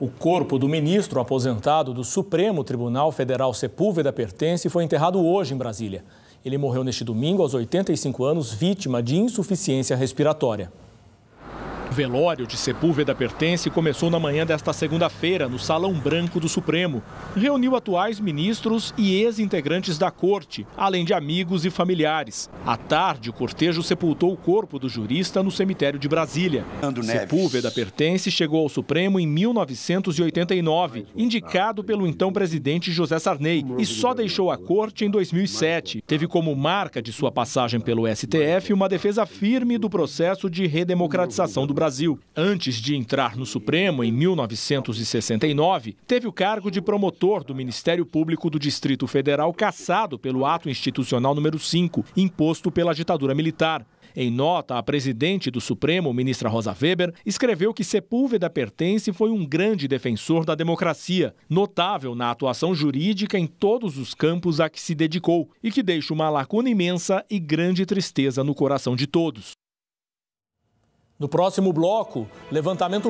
O corpo do ministro aposentado do Supremo Tribunal Federal Sepúlveda Pertence foi enterrado hoje em Brasília. Ele morreu neste domingo aos 85 anos, vítima de insuficiência respiratória. O velório de Sepúlveda Pertence começou na manhã desta segunda-feira, no Salão Branco do Supremo. Reuniu atuais ministros e ex-integrantes da corte, além de amigos e familiares. À tarde, o cortejo sepultou o corpo do jurista no cemitério de Brasília. Sepúlveda Pertence chegou ao Supremo em 1989, indicado pelo então presidente José Sarney, e só deixou a corte em 2007. Teve como marca de sua passagem pelo STF uma defesa firme do processo de redemocratização do Brasil. Antes de entrar no Supremo, em 1969, teve o cargo de promotor do Ministério Público do Distrito Federal, cassado pelo ato institucional número 5, imposto pela ditadura militar. Em nota, a presidente do Supremo, ministra Rosa Weber, escreveu que Sepúlveda Pertence foi um grande defensor da democracia, notável na atuação jurídica em todos os campos a que se dedicou e que deixa uma lacuna imensa e grande tristeza no coração de todos. No próximo bloco, levantamento